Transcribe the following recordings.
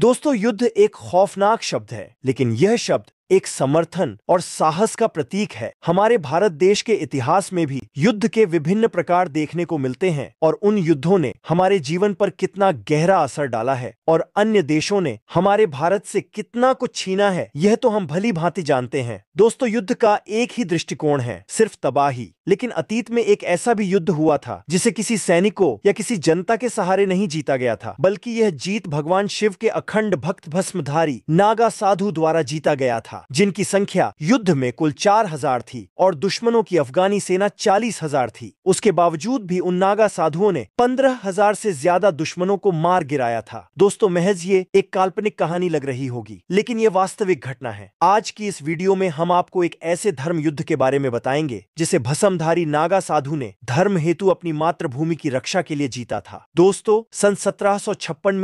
दोस्तों युद्ध एक खौफनाक शब्द है लेकिन यह शब्द एक समर्थन और साहस का प्रतीक है हमारे भारत देश के इतिहास में भी युद्ध के विभिन्न प्रकार देखने को मिलते हैं और उन युद्धों ने हमारे जीवन पर कितना गहरा असर डाला है और अन्य देशों ने हमारे भारत से कितना कुछ छीना है यह तो हम भली भांति जानते हैं दोस्तों युद्ध का एक ही दृष्टिकोण है सिर्फ तबाही लेकिन अतीत में एक ऐसा भी युद्ध हुआ था जिसे किसी सैनिकों या किसी जनता के सहारे नहीं जीता गया था बल्कि यह जीत भगवान शिव के अखंड भक्त भस्मधारी नागा साधु द्वारा जीता गया था था जिनकी संख्या युद्ध में कुल चार हजार थी और दुश्मनों की अफगानी सेना चालीस हजार थी उसके बावजूद भी उन नागा साधुओं ने पंद्रह हजार से ज्यादा दुश्मनों को मार गिराया था दोस्तों महज ये एक काल्पनिक कहानी लग रही होगी लेकिन ये वास्तविक घटना है आज की इस वीडियो में हम आपको एक ऐसे धर्म युद्ध के बारे में बताएंगे जिसे भसमधारी नागा साधु ने धर्म हेतु अपनी मातृभूमि की रक्षा के लिए जीता था दोस्तों सन सत्रह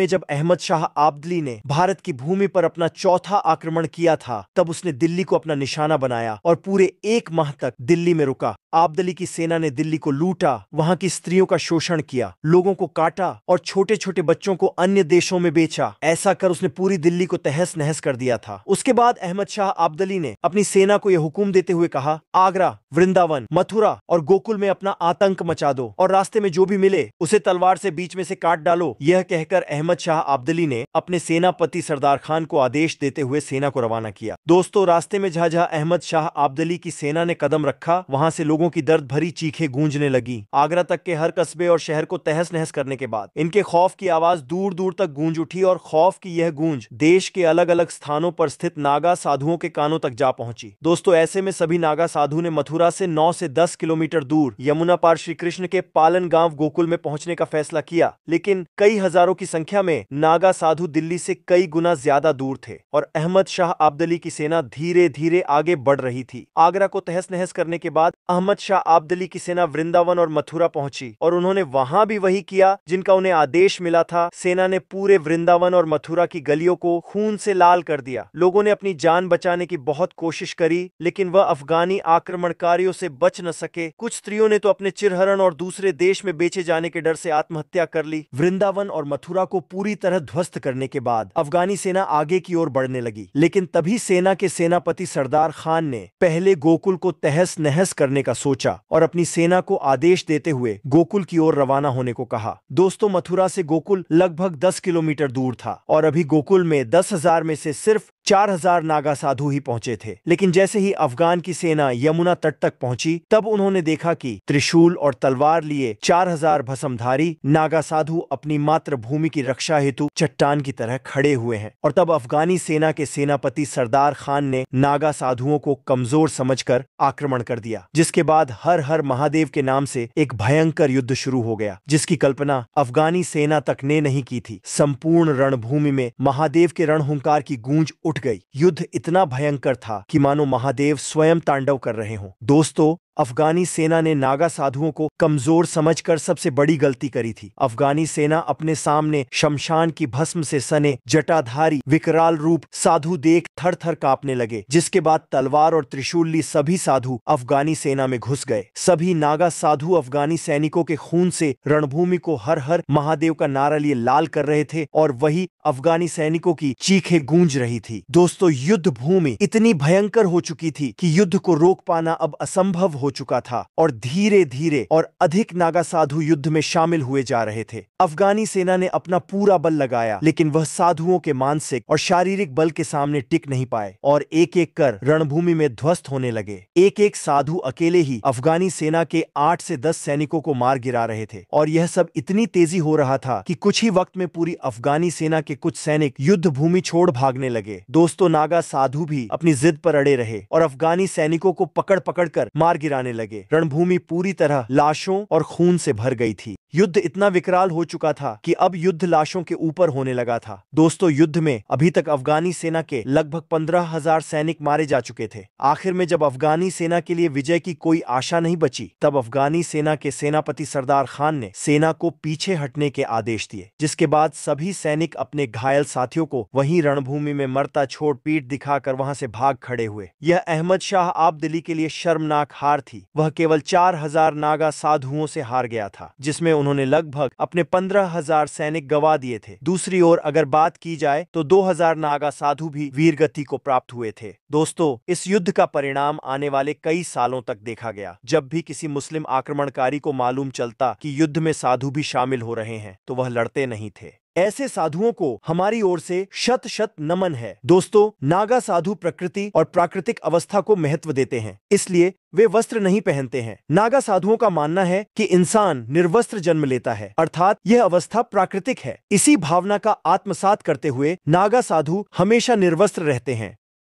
में जब अहमद शाह आब्दली ने भारत की भूमि पर अपना चौथा आक्रमण किया था तब उसने दिल्ली को अपना निशाना बनाया और पूरे एक माह तक दिल्ली में रुका आबदली की सेना ने दिल्ली को लूटा वहां की स्त्रियों का शोषण किया लोगों को काटा और छोटे छोटे बच्चों को अन्य देशों में बेचा ऐसा कर उसने पूरी दिल्ली को तहस नहस कर दिया था उसके बाद अहमद शाह आबदली ने अपनी सेना को यह हुक्म देते हुए कहा आगरा वृंदावन मथुरा और गोकुल में अपना आतंक मचा दो और रास्ते में जो भी मिले उसे तलवार से बीच में से काट डालो यह कहकर अहमद शाह आब्दली ने अपने सेनापति सरदार खान को आदेश देते हुए सेना को रवाना किया दोस्तों रास्ते में जहां जहां अहमद शाह आब्दली की सेना ने कदम रखा वहां से लोग लोगों की दर्द भरी चीखें गूंजने लगी आगरा तक के हर कस्बे और शहर को तहस नहस करने के बाद इनके खौफ की आवाज दूर दूर तक गूंज उठी और खौफ की यह गूंज देश के अलग अलग स्थानों पर स्थित नागा साधुओं के कानों तक जा पहुंची दोस्तों ऐसे में सभी नागा साधु ने मथुरा से नौ से दस किलोमीटर दूर यमुना पार श्री कृष्ण के पालन गांव गोकुल में पहुंचने का फैसला किया लेकिन कई हजारों की संख्या में नागा साधु दिल्ली से कई गुना ज्यादा दूर थे और अहमद शाह आबदली की सेना धीरे धीरे आगे बढ़ रही थी आगरा को तहस नहस करने के बाद अहमद अहमद शाह आबदली की सेना वृंदावन और मथुरा पहुंची और उन्होंने वहां भी वही किया जिनका उन्हें आदेश मिला था सेना ने पूरे वृंदावन और मथुरा की गलियों को खून से लाल कर दिया लोगों ने अपनी जान बचाने की बहुत कोशिश करी लेकिन वह अफगानी आक्रमणकारियों से बच न सके कुछ स्त्रियों ने तो अपने चिरहरण और दूसरे देश में बेचे जाने के डर से आत्महत्या कर ली वृंदावन और मथुरा को पूरी तरह ध्वस्त करने के बाद अफगानी सेना आगे की ओर बढ़ने लगी लेकिन तभी सेना के सेनापति सरदार खान ने पहले गोकुल को तहस नहस करने का सोचा और अपनी सेना को आदेश देते हुए गोकुल की ओर रवाना होने को कहा दोस्तों मथुरा से गोकुल लगभग 10 किलोमीटर दूर था और अभी गोकुल में दस हजार में से सिर्फ चार हजार नागा साधु ही पहुंचे थे लेकिन जैसे ही अफगान की सेना यमुना तट तक पहुंची तब उन्होंने देखा कि त्रिशूल और तलवार लिए चार हजार भसमधारी नागा साधु अपनी मातृभूमि की रक्षा हेतु चट्टान की तरह खड़े हुए हैं और तब अफगानी सेना के सेनापति सरदार खान ने नागा साधुओं को कमजोर समझ कर आक्रमण कर दिया जिसके बाद हर हर महादेव के नाम से एक भयंकर युद्ध शुरू हो गया जिसकी कल्पना अफगानी सेना तक ने नहीं की थी संपूर्ण रणभूमि में महादेव के रणहुंकार की गूंज उठ उठ गई युद्ध इतना भयंकर था कि मानो महादेव स्वयं तांडव कर रहे हों दोस्तों अफगानी सेना ने नागा साधुओं को कमजोर समझकर सबसे बड़ी गलती करी थी अफगानी सेना अपने सामने शमशान की भस्म से सने जटाधारी विकराल रूप साधु देख थर थर कांपने लगे जिसके बाद तलवार और त्रिशूल ली सभी साधु अफगानी सेना में घुस गए सभी नागा साधु अफगानी सैनिकों के खून से रणभूमि को हर हर महादेव का नारा लिए लाल कर रहे थे और वही अफगानी सैनिकों की चीखे गूंज रही थी दोस्तों युद्ध भूमि इतनी भयंकर हो चुकी थी कि युद्ध को रोक पाना अब असंभव हो चुका था और धीरे धीरे और अधिक नागा साधु युद्ध में शामिल हुए जा रहे थे अफगानी सेना ने अपना पूरा बल लगाया लेकिन वह साधुओं के मानसिक और शारीरिक बल के सामने टिक नहीं पाए और एक एक कर रणभूमि में ध्वस्त होने लगे एक एक साधु अकेले ही अफगानी सेना के आठ से दस सैनिकों को मार गिरा रहे थे और यह सब इतनी तेजी हो रहा था कि कुछ ही वक्त में पूरी अफगानी सेना के कुछ सैनिक युद्ध भूमि छोड़ भागने लगे दोस्तों नागा साधु भी अपनी जिद पर अड़े रहे और अफगानी सैनिकों को पकड़ पकड़ कर मार गिरा जाने लगे रणभूमि पूरी तरह लाशों और खून से भर गई थी युद्ध इतना विकराल हो चुका था कि अब युद्ध लाशों के ऊपर होने लगा था दोस्तों युद्ध में अभी तक अफगानी सेना के लगभग पंद्रह हजार सैनिक मारे जा चुके थे आखिर में जब अफगानी सेना के लिए विजय की कोई आशा नहीं बची तब अफगानी सेना के सेनापति सरदार खान ने सेना को पीछे हटने के आदेश दिए जिसके बाद सभी सैनिक अपने घायल साथियों को वही रणभूमि में मरता छोड़ पीट दिखाकर वहाँ से भाग खड़े हुए यह अहमद शाह दिल्ली के लिए शर्मनाक हार थी वह केवल चार हजार नागा साधुओं से हार गया था जिसमे उन्होंने लगभग अपने पंद्रह हजार सैनिक गवा दिए थे दूसरी ओर अगर बात की जाए तो दो हजार नागा साधु भी वीरगति को प्राप्त हुए थे दोस्तों इस युद्ध का परिणाम आने वाले कई सालों तक देखा गया जब भी किसी मुस्लिम आक्रमणकारी को मालूम चलता कि युद्ध में साधु भी शामिल हो रहे हैं तो वह लड़ते नहीं थे ऐसे साधुओं को हमारी ओर से शत शत नमन है दोस्तों नागा साधु प्रकृति और प्राकृतिक अवस्था को महत्व देते हैं इसलिए वे वस्त्र नहीं पहनते हैं नागा साधुओं का मानना है कि इंसान निर्वस्त्र जन्म लेता है अर्थात यह अवस्था प्राकृतिक है इसी भावना का आत्मसात करते हुए नागा साधु हमेशा निर्वस्त्र रहते हैं